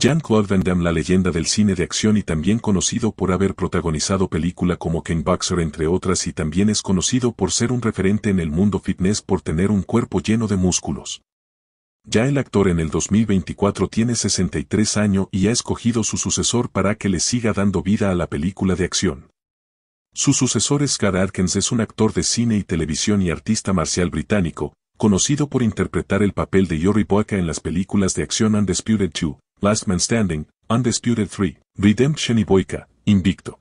Jean-Claude Van Damme la leyenda del cine de acción y también conocido por haber protagonizado película como King Boxer entre otras y también es conocido por ser un referente en el mundo fitness por tener un cuerpo lleno de músculos. Ya el actor en el 2024 tiene 63 años y ha escogido su sucesor para que le siga dando vida a la película de acción. Su sucesor Scott Atkins es un actor de cine y televisión y artista marcial británico, conocido por interpretar el papel de Yori Boaca en las películas de acción Undisputed 2, Last man standing, undisputed 3, Redemption y Boica, invicto.